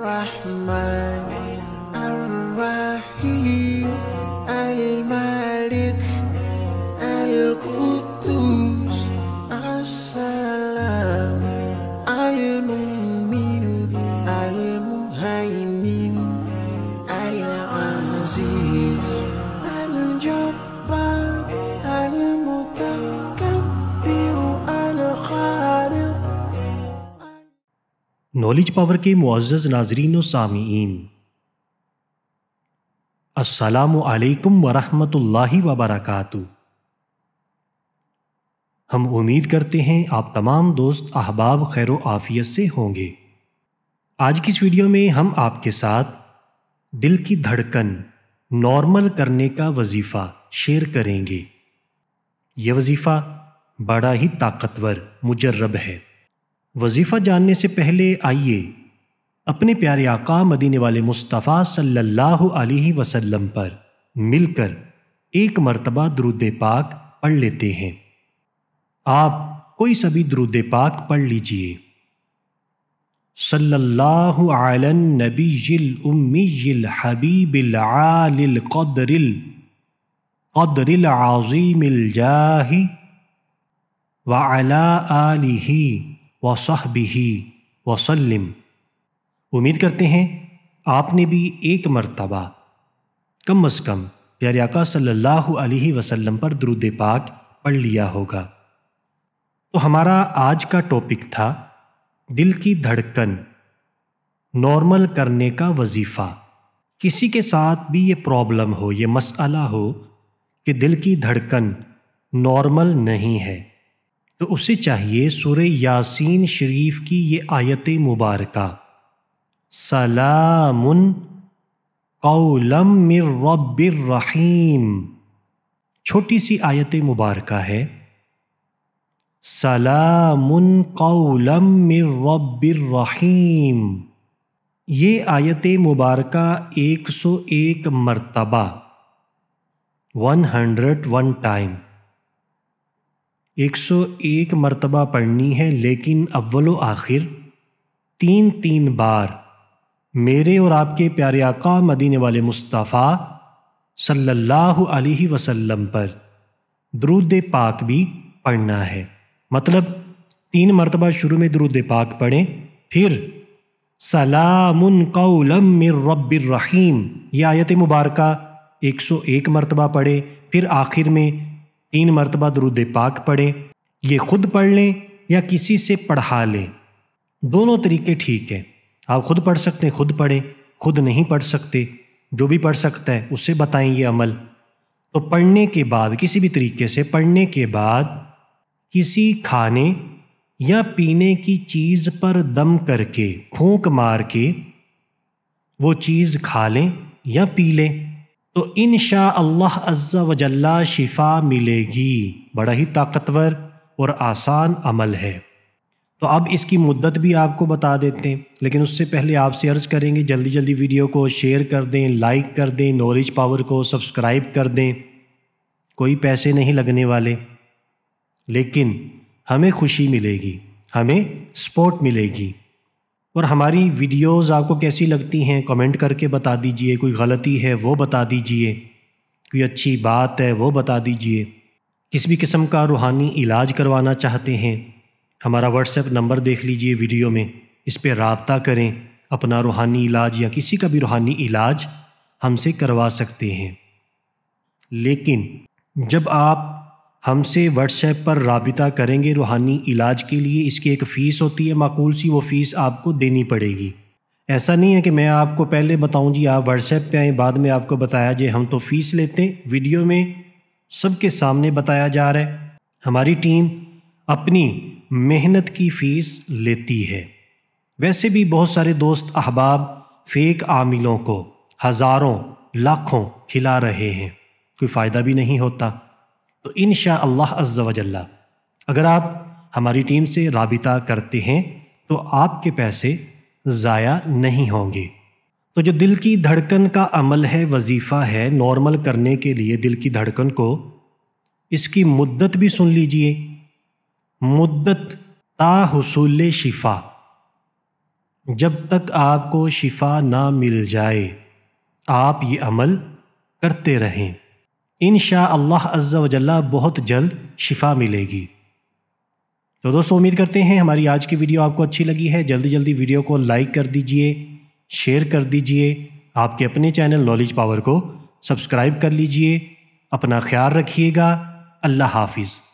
right mind. Knowledge power के मुआज़ नाजरीन और सामीन असलकम वरहमल वबरक हम उम्मीद करते हैं आप तमाम दोस्त अहबाब खैर आफियत से होंगे आज की इस वीडियो में हम आपके साथ दिल की धड़कन नॉर्मल करने का वजीफ़ा शेयर करेंगे यह वजीफ़ा बड़ा ही ताकतवर मुजर्रब है वजीफ़ा जानने से पहले आइए अपने प्यारे आका मदीने वाले मुस्तफ़ा सल्लल्लाहु अलैहि वसल्लम पर मिलकर एक मरतबा द्रुद पाक पढ़ लेते हैं आप कोई सभी द्रुद पाक पढ़ लीजिए सल्लल्लाहु नबी नबील उम्मील हबीबिल आलिल कदरिल कदरिल आज़ीमिल जाही व आलिही ही वसलम उम्मीद करते हैं आपने भी एक मरतबा कम अज़ कम प्यारे सल्लल्लाहु अलैहि वसल्लम पर द्रुद पाक पढ़ लिया होगा तो हमारा आज का टॉपिक था दिल की धड़कन नॉर्मल करने का वजीफ़ा किसी के साथ भी ये प्रॉब्लम हो ये मसला हो कि दिल की धड़कन नॉर्मल नहीं है तो उसे चाहिए सुर यासीन शरीफ की ये आयत मुबारक सलामुन कौलम रहीम छोटी सी आयत मुबारक है सलामुन कौलम रहीम ये आयत मुबारक 101 मरतबा 101 टाइम 101 मरतबा पढ़नी है लेकिन अव्वल आखिर तीन तीन बार मेरे और आपके प्यारे आका मदीने वाले मुस्तफ़ा सल्लल्लाहु अलैहि वसल्लम पर द्रुद पाक भी पढ़ना है मतलब तीन मरतबा शुरू में द्रुद पाक पढ़ें फिर सलामुन कौलम मिर रब्बिर रहीम ये आयत मुबारक 101 मरतबा पढ़े फिर आखिर में तीन मरतबा दरुद पाक पढ़ें ये खुद पढ़ लें या किसी से पढ़ा लें दोनों तरीके ठीक हैं आप खुद पढ़ सकते हैं खुद पढ़ें खुद नहीं पढ़ सकते जो भी पढ़ सकता है उससे बताएं ये अमल तो पढ़ने के बाद किसी भी तरीके से पढ़ने के बाद किसी खाने या पीने की चीज़ पर दम करके फूंक मार के वो चीज़ खा लें या पी लें तो इन अल्लाह अज्जा वजल्ला शिफा मिलेगी बड़ा ही ताकतवर और आसान अमल है तो अब इसकी मुद्दत भी आपको बता देते हैं लेकिन उससे पहले आपसे अर्ज़ करेंगे जल्दी जल्दी वीडियो को शेयर कर दें लाइक कर दें नॉलेज पावर को सब्सक्राइब कर दें कोई पैसे नहीं लगने वाले लेकिन हमें खुशी मिलेगी हमें सपोर्ट मिलेगी और हमारी वीडियोस आपको कैसी लगती हैं कमेंट करके बता दीजिए कोई गलती है वो बता दीजिए कोई अच्छी बात है वो बता दीजिए किसी भी किस्म का रूहानी इलाज करवाना चाहते हैं हमारा व्हाट्सएप नंबर देख लीजिए वीडियो में इस पर रबता करें अपना रूहानी इलाज या किसी का भी रूहानी इलाज हमसे करवा सकते हैं लेकिन जब आप हमसे व्हाट्सएप पर रबिता करेंगे रूहानी इलाज के लिए इसकी एक फ़ीस होती है माकूल सी वो फ़ीस आपको देनी पड़ेगी ऐसा नहीं है कि मैं आपको पहले बताऊं जी आप व्हाट्सएप पे आए बाद में आपको बताया जाए हम तो फ़ीस लेते हैं वीडियो में सबके सामने बताया जा रहा है हमारी टीम अपनी मेहनत की फ़ीस लेती है वैसे भी बहुत सारे दोस्त अहबाब फेक आमिलों को हज़ारों लाखों खिला रहे हैं कोई फ़ायदा भी नहीं होता तो इन शाह अगर आप हमारी टीम से रबिता करते हैं तो आपके पैसे ज़ाया नहीं होंगे तो जो दिल की धड़कन का अमल है वजीफ़ा है नॉर्मल करने के लिए दिल की धड़कन को इसकी मुद्दत भी सुन लीजिए मुद्दत हसूल शिफा जब तक आपको शिफा ना मिल जाए आप ये अमल करते रहें इन अल्लाह अज्जा वजल्ला बहुत जल्द शिफा मिलेगी तो दोस्तों उम्मीद करते हैं हमारी आज की वीडियो आपको अच्छी लगी है जल्दी जल्दी वीडियो को लाइक कर दीजिए शेयर कर दीजिए आपके अपने चैनल नॉलेज पावर को सब्सक्राइब कर लीजिए अपना ख्याल रखिएगा अल्लाह हाफिज़